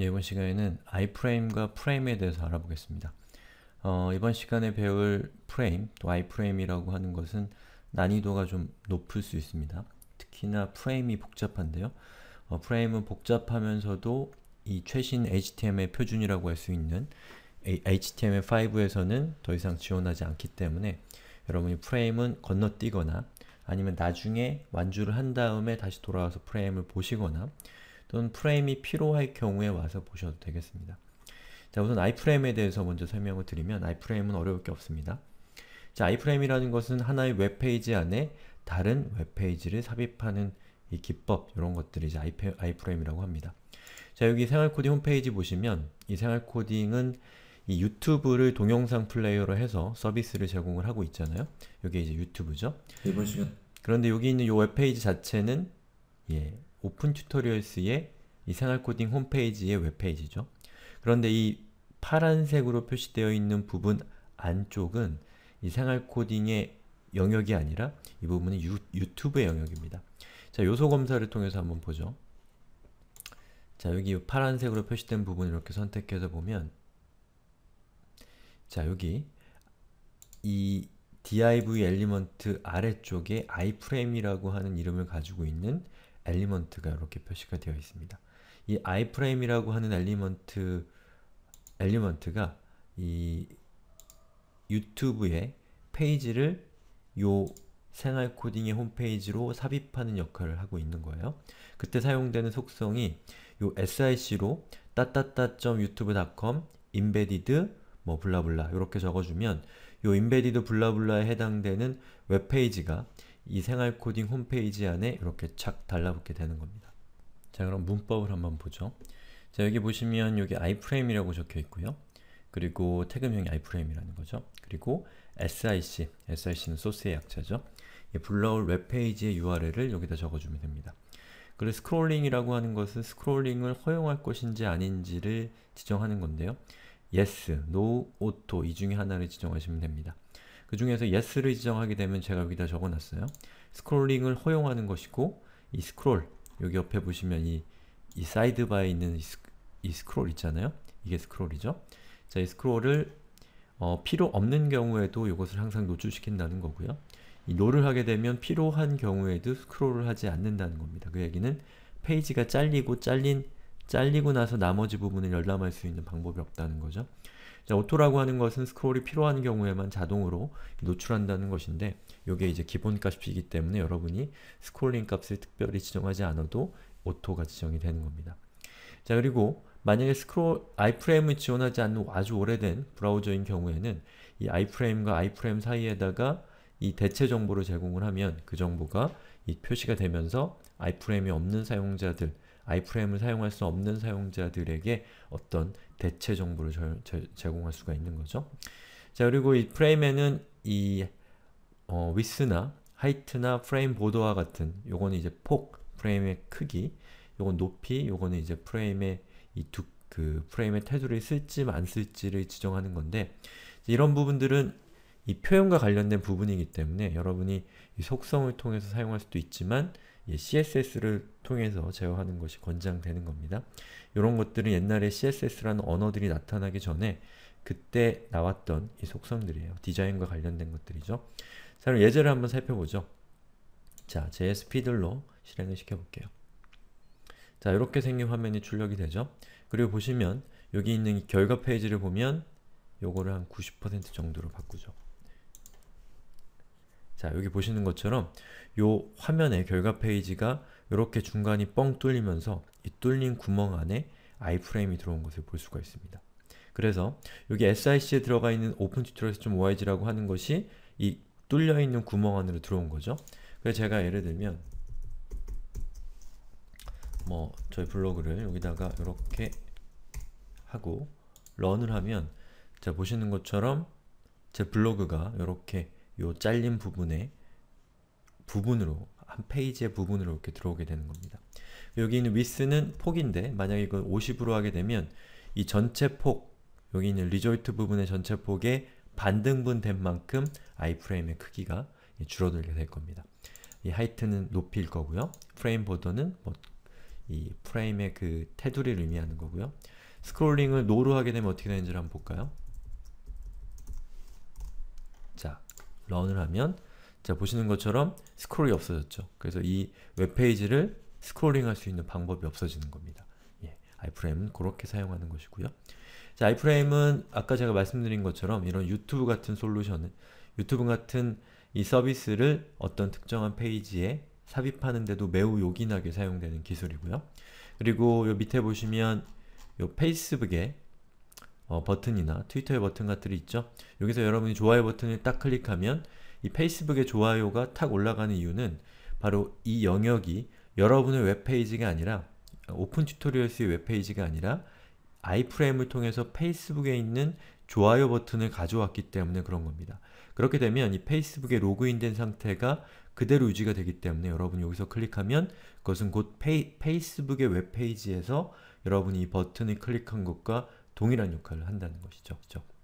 예, 이번 시간에는 iframe과 프레임에 대해서 알아보겠습니다. 어, 이번 시간에 배울 f r a 또 i f r a m 이라고 하는 것은 난이도가 좀 높을 수 있습니다. 특히나 f r a 이 복잡한데요. 어, f r a 은 복잡하면서도 이 최신 HTML 표준이라고 할 수 있는 HTML5에서는 더 이상 지원하지 않기 때문에 여러분이 프레임은 건너뛰거나 아니면 나중에 완주를 한 다음에 다시 돌아와서 프레임을 보시거나 또는 프레임이 필요할 경우에 와서 보셔도 되겠습니다. 자 우선 i f r a m 에 대해서 먼저 설명을 드리면 i f r a m 은 어려울 게 없습니다. 자 i f r a m 이라는 것은 하나의 웹페이지 안에 다른 웹페이지를 삽입하는 이 기법, 이런 것들이 이제 iframe이라고 합니다. 자 여기 생활코딩 홈페이지 보시면 이 생활코딩은 이 유튜브를 동영상 플레이어로 해서 서비스를 제공을 하고 있잖아요. 이게 이제 유튜브죠. 이번 시간. 그런데 여기 있는 이 웹페이지 자체는 예, 오픈 튜토리얼스의 이생활 코딩 홈페이지의 웹페이지죠. 그런데 이 파란색으로 표시되어 있는 부분 안쪽은 이상할 코딩의 영역이 아니라 이 부분은 유, 유튜브의 영역입니다. 자, 요소 검사를 통해서 한번 보죠. 자, 여기 파란색으로 표시된 부분을 이렇게 선택해서 보면 자, 여기 이 div 엘리먼트 아래쪽에 iframe이라고 하는 이름을 가지고 있는 엘리먼트가 이렇게 표시가 되어 있습니다. 이 iframe이라고 하는 엘리먼트 엘리먼트가 이 유튜브의 페이지를 요 생활 코딩의 홈페이지로 삽입하는 역할을 하고 있는 거예요. 그때 사용되는 속성이 요 sic로 따따따.유튜브.com embedded 뭐 블라블라 이렇게 적어주면 요 embedded 블라블라에 해당되는 웹페이지가 이 생활 코딩 홈페이지 안에 이렇게 착 달라붙게 되는 겁니다. 자 그럼 문법을 한번 보죠. 자 여기 보시면 여기 iframe이라고 적혀 있고요. 그리고 태금형이 iframe이라는 거죠. 그리고 sic, sic는 소스의 약자죠. 불러올 웹페이지의 URL을 여기다 적어주면 됩니다. 그리고 스크롤링이라고 하는 것은 스크롤링을 허용할 것인지 아닌지를 지정하는 건데요. yes, no, auto 이 중에 하나를 지정하시면 됩니다. 그 중에서 yes를 지정하게 되면 제가 여기다 적어놨어요. 스크롤링을 허용하는 것이고 이 스크롤, 여기 옆에 보시면 이, 이 사이드바에 있는 이, 스, 이 크롤 있잖아요. 이게 스크롤이죠. 자, 이 스크롤을 어, 필요 없는 경우에도 이것을 항상 노출시킨다는 거고요. 이롤를 하게 되면 필요한 경우에도 스크롤을 하지 않는다는 겁니다. 그 얘기는 페이지가 잘리고 잘린 잘리고 나서 나머지 부분을 열람할 수 있는 방법이 없다는 거죠. 자, 오토라고 하는 것은 스크롤이 필요한 경우에만 자동으로 노출한다는 것인데 이게 이제 기본값이기 때문에 여러분이 스크롤링 값을 특별히 지정하지 않아도 오토가 지정이 되는 겁니다. 자 그리고 만약에 스크롤 아이프레임을 지원하지 않는 아주 오래된 브라우저인 경우에는 이 i f r a m 과 아이프레임 사이에다가 이 대체 정보를 제공을 하면 그 정보가 이 표시가 되면서 아이프레임이 없는 사용자들 아이프레임을 사용할 수 없는 사용자들에게 어떤 대체 정보를 저, 제, 공할 수가 있는 거죠. 자 그리고 이 프레임에는 이 어, 위스나 하이트나 프레임 보더와 같은 요거는 이제 폭, 프레임의 크기, 요건 높이, 요거는 이제 프레임의 이 두, 그 프레임의 테두리를 쓸지 안 쓸지를 지정하는 건데 이런 부분들은 이 표현과 관련된 부분이기 때문에 여러분이 속성을 통해서 사용할 수도 있지만 예, CSS를 통해서 제어하는 것이 권장되는 겁니다. 이런 것들은 옛날에 CSS라는 언어들이 나타나기 전에 그때 나왔던 이 속성들이에요. 디자인과 관련된 것들이죠. 자, 그럼 예제를 한번 살펴보죠. 자, JSP들로 실행을 시켜볼게요. 자, 이렇게 생긴 화면이 출력이 되죠. 그리고 보시면 여기 있는 결과 페이지를 보면 요거를 한 90% 정도로 바꾸죠. 자, 여기 보시는 것처럼 요 화면의 결과 페이지가 이렇게 중간이 뻥 뚫리면서 이 뚫린 구멍 안에 iframe이 들어온 것을 볼 수가 있습니다. 그래서 여기 SIC에 들어가 있는 open tutorial.org라고 하는 것이 이 뚫려있는 구멍 안으로 들어온 거죠. 그래서 제가 예를 들면 뭐 저희 블로그를 여기다가 이렇게 하고 런을 하면 자 보시는 것처럼 제 블로그가 이렇게 요 잘린 부분에 부분으로 한 페이지의 부분으로 이렇게 들어오게 되는 겁니다. 여기 있는 t h 는 폭인데 만약 에 이걸 50으로 하게 되면 이 전체 폭, 여기 있는 result 부분의 전체 폭의 반등분 된 만큼 i f r a m e 의 크기가 줄어들게 될 겁니다. 이 h e i g h t 는 높이일 거고요. frame 프레임 보더는 뭐이 프레임의 그 테두리를 의미하는 거고요. 스크롤링을 노로 하게 되면 어떻게 되는지를 한번 볼까요? 런을 하면 자 보시는 것처럼 스크롤이 없어졌죠. 그래서 이 웹페이지를 스크롤링할 수 있는 방법이 없어지는 겁니다. 예, 아이프레임은 그렇게 사용하는 것이고요. 자, 아이프레임은 아까 제가 말씀드린 것처럼 이런 유튜브 같은 솔루션은 유튜브 같은 이 서비스를 어떤 특정한 페이지에 삽입하는데도 매우 요긴하게 사용되는 기술이고요. 그리고 요 밑에 보시면 요 페이스북에 어, 버튼이나 트위터의 버튼 같들이 있죠? 여기서 여러분이 좋아요 버튼을 딱 클릭하면 이 페이스북의 좋아요가 탁 올라가는 이유는 바로 이 영역이 여러분의 웹페이지가 아니라 오픈 튜토리얼스의 웹페이지가 아니라 아이프레임을 통해서 페이스북에 있는 좋아요 버튼을 가져왔기 때문에 그런 겁니다. 그렇게 되면 이 페이스북에 로그인된 상태가 그대로 유지가 되기 때문에 여러분이 여기서 클릭하면 그것은 곧 페이, 페이스북의 웹페이지에서 여러분이 이 버튼을 클릭한 것과 동일한 역할을 한다는 것이죠. 그렇죠?